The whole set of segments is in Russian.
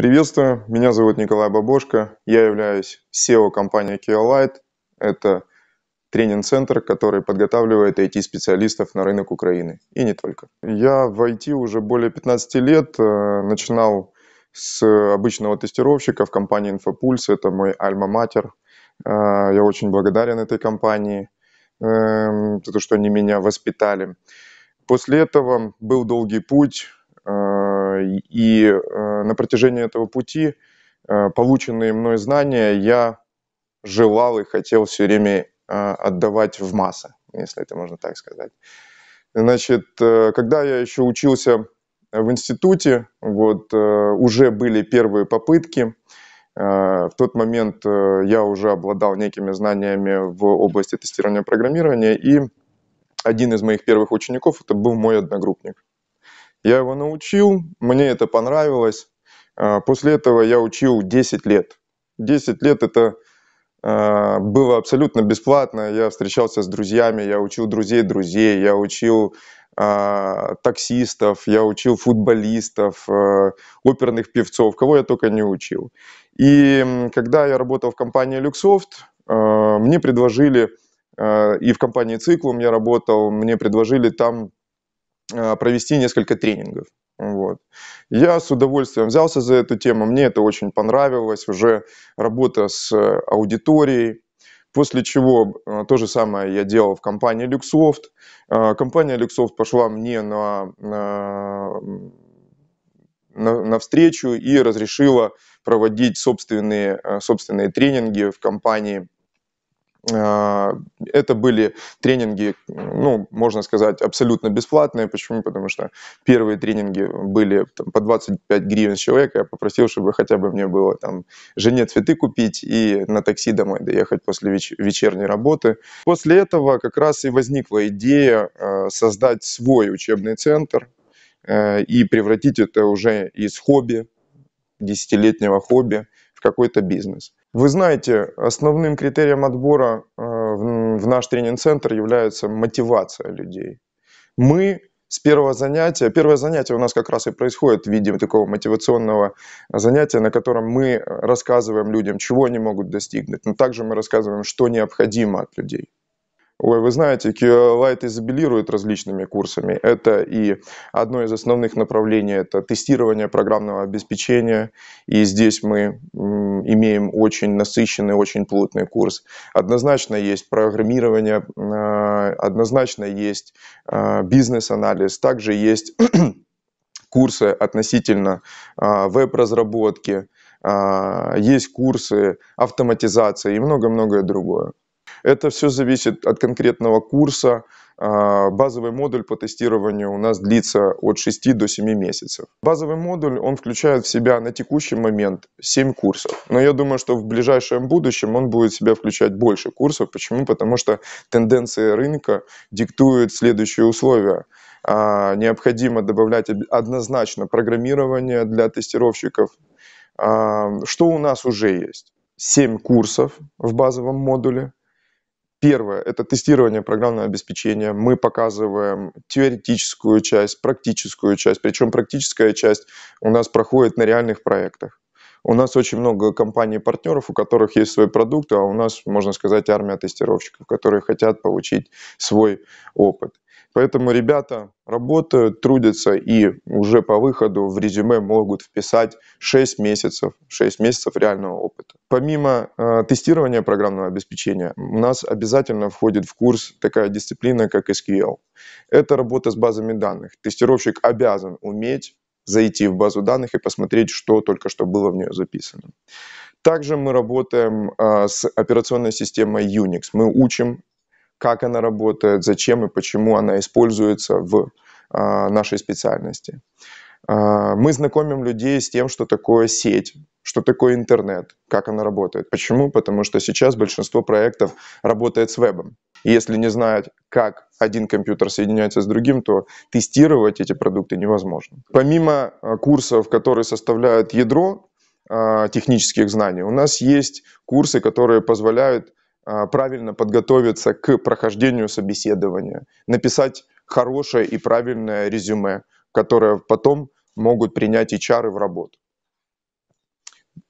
Приветствую, меня зовут Николай Бабошко, я являюсь SEO компании KeoLite. Это тренинг-центр, который подготавливает IT-специалистов на рынок Украины и не только. Я в IT уже более 15 лет, э, начинал с обычного тестировщика в компании Infopulse, это мой альма-матер. Э, я очень благодарен этой компании эм, за то, что они меня воспитали. После этого был долгий путь, Э, и э, на протяжении этого пути э, полученные мной знания я желал и хотел все время отдавать в массы, если это можно так сказать. Значит, когда я еще учился в институте, вот, уже были первые попытки. В тот момент я уже обладал некими знаниями в области тестирования программирования, и один из моих первых учеников, это был мой одногруппник. Я его научил, мне это понравилось. А, после этого я учил 10 лет. 10 лет это а, было абсолютно бесплатно. Я встречался с друзьями, я учил друзей друзей, я учил а, таксистов, я учил футболистов, оперных певцов, кого я только не учил. И когда я работал в компании Luxoft, мне предложили, и в компании Циклум я работал, мне предложили там а, провести несколько тренингов. Вот. Я с удовольствием взялся за эту тему, мне это очень понравилось, уже работа с э, аудиторией, после чего э, то же самое я делал в компании Luxoft. Э, компания Luxoft пошла мне на, на, на встречу и разрешила проводить собственные, собственные тренинги в компании а, это были тренинги, ну, можно сказать, абсолютно бесплатные. Почему? Потому что первые тренинги были там, по 25 гривен с человека. Я попросил, чтобы хотя бы мне было там жене цветы купить и на такси домой доехать после веч- вечерней работы. После этого как раз и возникла идея а, создать свой учебный центр э, и превратить это уже из хобби, десятилетнего хобби, в какой-то бизнес. Вы знаете, основным критерием отбора э, в наш тренинг-центр является мотивация людей. Мы с первого занятия. Первое занятие у нас как раз и происходит в виде такого мотивационного занятия, на котором мы рассказываем людям, чего они могут достигнуть, но также мы рассказываем, что необходимо от людей. Ой, вы знаете, QLite изобилирует различными курсами. Это и одно из основных направлений, это тестирование программного обеспечения. И здесь мы имеем очень насыщенный, очень плотный курс. Однозначно есть программирование, а, однозначно есть а, бизнес-анализ, также есть курсы относительно а, веб-разработки, есть курсы автоматизации и много-многое другое. Это все зависит от конкретного курса. А, базовый модуль по тестированию у нас длится от 6 до 7 месяцев. Базовый модуль, он включает в себя на текущий момент 7 курсов. Но я думаю, что в ближайшем будущем он будет в себя включать больше курсов. Почему? Потому что тенденции рынка диктуют следующие условия а, необходимо добавлять однозначно программирование для тестировщиков. А, что у нас уже есть? 7 курсов в базовом модуле, Первое – это тестирование программного обеспечения. Мы показываем теоретическую часть, практическую часть. Причем практическая часть у нас проходит на реальных проектах. У нас очень много компаний-партнеров, у которых есть свой продукт, а у нас, можно сказать, армия тестировщиков, которые хотят получить свой опыт. Поэтому ребята работают, трудятся и уже по выходу в резюме могут вписать 6 месяцев, 6 месяцев реального опыта. Помимо э, тестирования программного обеспечения, у нас обязательно входит в курс такая дисциплина, как SQL. Это работа с базами данных. Тестировщик обязан уметь зайти в базу данных и посмотреть, что только что было в нее записано. Также мы работаем а, с операционной системой Unix. Мы учим как она работает, зачем и почему она используется в а, нашей специальности. А, мы знакомим людей с тем, что такое сеть, что такое интернет, как она работает. Почему? Потому что сейчас большинство проектов работает с вебом. И если не знать, как один компьютер соединяется с другим, то тестировать эти продукты невозможно. Помимо а, курсов, которые составляют ядро технических знаний, у нас есть курсы, которые позволяют а, правильно подготовиться к прохождению собеседования, написать хорошее и правильное резюме, которое потом могут принять HR в работу.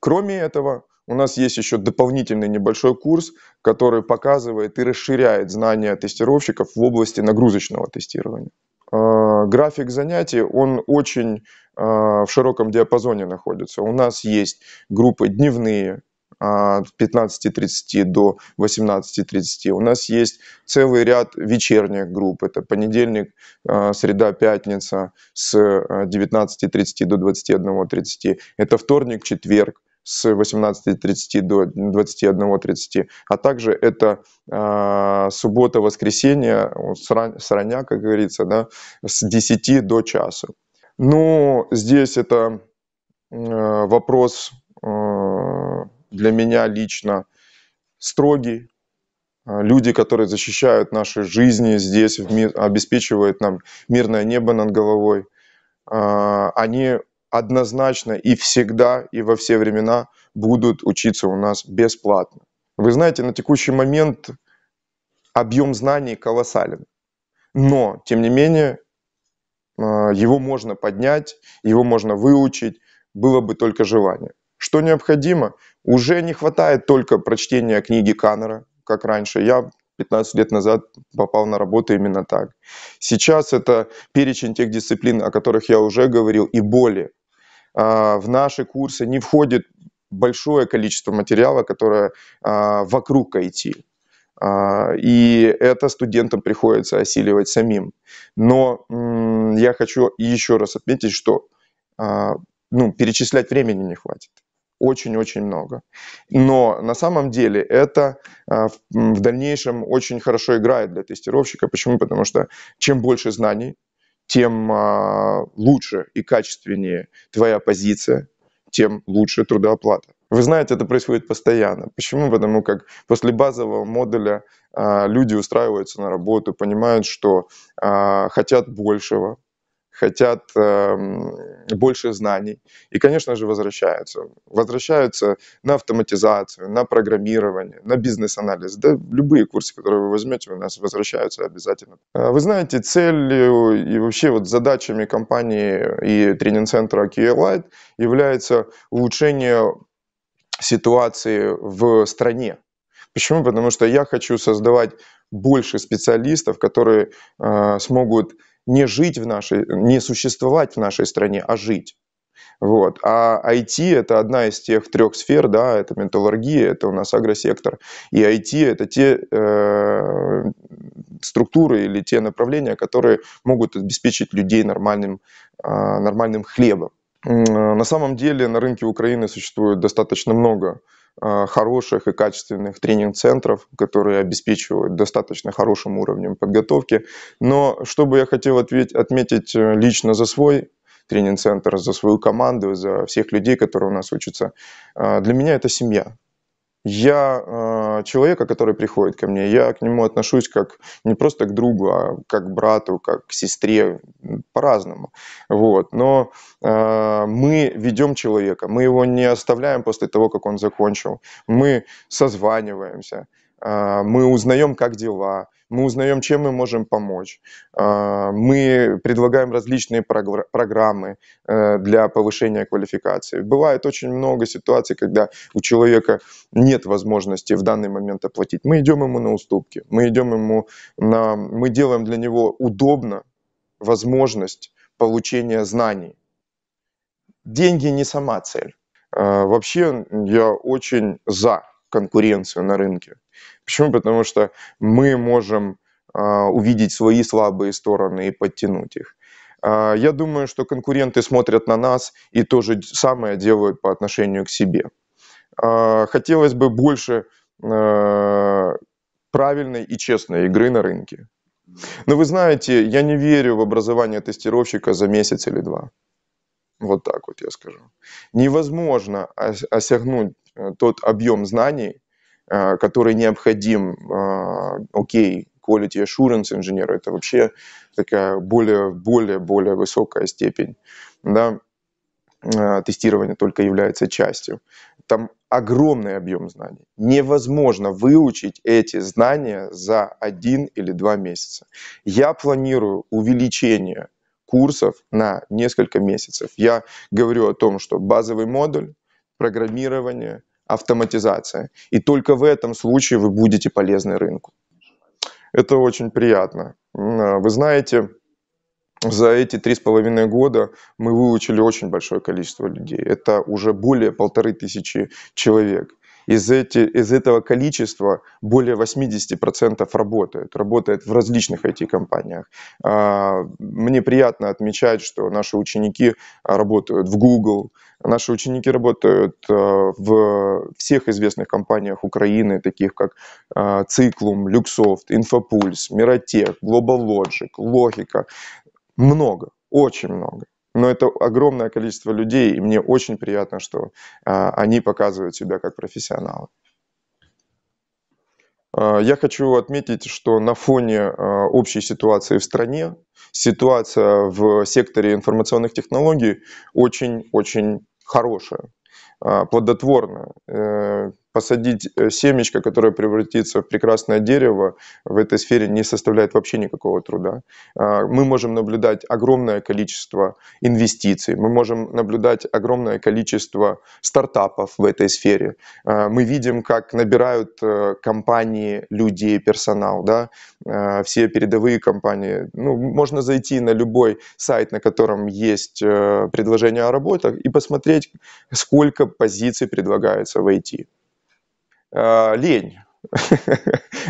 Кроме этого, у нас есть еще дополнительный небольшой курс, который показывает и расширяет знания тестировщиков в области нагрузочного тестирования. А, график занятий, он очень а, в широком диапазоне находится. У нас есть группы дневные, 15.30 а, до 18.30. У нас есть целый ряд вечерних групп. Это понедельник, а, среда, пятница с 19.30 э, до 21.30. Это вторник, четверг с 18.30 до 21.30, а также это а, суббота, воскресенье, сраня, как говорится, да, с 10 до часа. Но здесь это э, вопрос э, для меня лично строгий. А, люди, которые защищают наши жизни здесь, обеспечивают нам мирное небо над головой, а, они однозначно и всегда, и во все времена будут учиться у нас бесплатно. Вы знаете, на текущий момент объем знаний колоссален. Но, тем не менее, а, его можно поднять, его можно выучить, было бы только желание. Что необходимо? Уже не хватает только прочтения книги Каннера, как раньше. Я 15 лет назад попал на работу именно так. Сейчас это перечень тех дисциплин, о которых я уже говорил, и более. А, в наши курсы не входит большое количество материала, которое а, вокруг IT. А, и это студентам приходится осиливать самим. Но я хочу еще раз отметить, что ну, перечислять времени не хватит очень-очень много. Но на самом деле это а, в дальнейшем очень хорошо играет для тестировщика. Почему? Потому что чем больше знаний, тем а, лучше и качественнее твоя позиция, тем лучше трудооплата. Вы знаете, это происходит постоянно. Почему? Потому как после базового модуля а, люди устраиваются на работу, понимают, что хотят большего, хотят э, больше знаний и, конечно же, возвращаются. Возвращаются на автоматизацию, на программирование, на бизнес-анализ. Да, любые курсы, которые вы возьмете, у нас возвращаются обязательно. А вы знаете, целью и вообще вот задачами компании и тренинг-центра QA Light является улучшение ситуации в стране. Почему? Потому что я хочу создавать больше специалистов, которые э, смогут не жить в нашей, не существовать в нашей стране, а жить. Вот. А IT – это одна из тех трех сфер, да, это металлургия, это у нас агросектор, и IT – это те э, структуры или те направления, которые могут обеспечить людей нормальным, э, нормальным хлебом. А, на самом деле на рынке Украины существует достаточно много а, хороших и качественных тренинг-центров, которые обеспечивают достаточно хорошим уровнем подготовки. Но что бы я хотел отметить э, лично за свой тренинг-центр, за свою команду, за всех людей, которые у нас учатся, а, для меня это семья я э, человека, который приходит ко мне, я к нему отношусь как не просто к другу, а как к брату, как к сестре, по-разному. Вот. Но э, мы ведем человека, мы его не оставляем после того, как он закончил. Мы созваниваемся, а, мы узнаем, как дела, мы узнаем, чем мы можем помочь, а, мы предлагаем различные программы э, для повышения квалификации. Бывает очень много ситуаций, когда у человека нет возможности в данный момент оплатить. Мы идем ему на уступки, мы идем ему на, мы делаем для него удобно возможность получения знаний. Деньги не сама цель. А, вообще я очень за конкуренцию на рынке. Почему? Потому что мы можем а, увидеть свои слабые стороны и подтянуть их. А, я думаю, что конкуренты смотрят на нас и то же самое делают по отношению к себе. А, хотелось бы больше правильной и честной игры на рынке. Но вы знаете, я не верю в образование тестировщика за месяц или два. Вот так вот я скажу. Невозможно осягнуть э, тот объем знаний, Э, который необходим, э, окей, quality assurance инженер, это вообще такая более-более-более высокая степень, да, э, тестирование только является частью. Там огромный объем знаний. Невозможно выучить эти знания за один или два месяца. Я планирую увеличение курсов на несколько месяцев. Я говорю о том, что базовый модуль, программирование – автоматизация. И только в этом случае вы будете полезны рынку. Это очень приятно. А, вы знаете, за эти три с половиной года мы выучили очень большое количество людей. Это уже более полторы тысячи человек из, эти, из этого количества более 80% работают работают в различных IT-компаниях. А, мне приятно отмечать, что наши ученики работают в Google, наши ученики работают а, в всех известных компаниях Украины, таких как а, Циклум, Люксофт, Инфопульс, Миротех, Global Logic, Логика. Много, очень много но это огромное количество людей, и мне очень приятно, что а, они показывают себя как профессионалы. А, я хочу отметить, что на фоне а, общей ситуации в стране ситуация в секторе информационных технологий очень-очень хорошая, плодотворная. Э, посадить э, семечко, которое превратится в прекрасное дерево, в этой сфере не составляет вообще никакого труда. А, мы можем наблюдать огромное количество инвестиций, мы можем наблюдать огромное количество стартапов в этой сфере. А, мы видим, как набирают э, компании людей, персонал, да, а, все передовые компании. Ну, можно зайти на любой сайт, на котором есть э, предложение о работах и посмотреть, сколько позиций предлагается войти. Э, лень.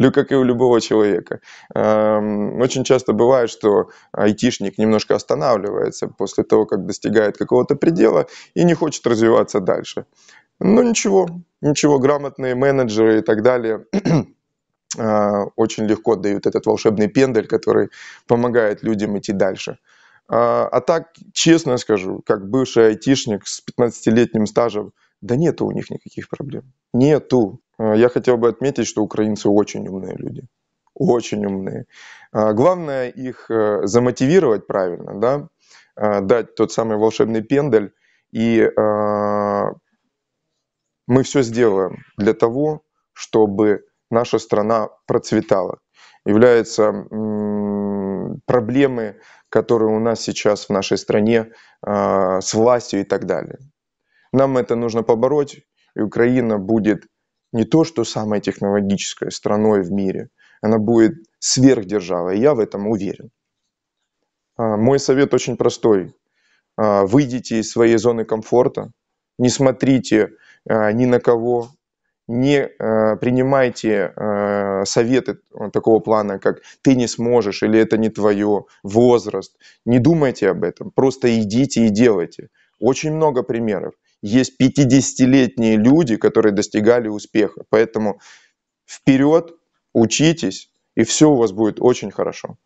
Ну, как и у любого человека. Эм, очень часто бывает, что айтишник немножко останавливается после того, как достигает какого-то предела и не хочет развиваться дальше. Ну ничего, ничего, грамотные менеджеры и так далее э, очень легко дают этот волшебный пендель, который помогает людям идти дальше. Э, а, так, честно скажу, как бывший айтишник с 15-летним стажем, да нету у них никаких проблем. Нету. Э, я хотел бы отметить, что украинцы очень умные люди. Очень умные. А, главное их э, замотивировать правильно, да? Э, дать тот самый волшебный пендель, и мы все сделаем для того, чтобы наша страна процветала. Являются проблемы, которые у нас сейчас в нашей стране с властью и так далее. Нам это нужно побороть, и Украина будет не то, что самой технологической страной в мире. Она будет сверхдержавой, я в этом уверен. А, мой совет очень простой. А, выйдите из своей зоны комфорта, не смотрите а, ни на кого, не принимайте советы такого плана, как ты не сможешь или это не твое, возраст. Не думайте об этом, просто идите и делайте. Очень много примеров есть 50-летние люди, которые достигали успеха. Поэтому вперед, учитесь, и все у вас будет очень хорошо.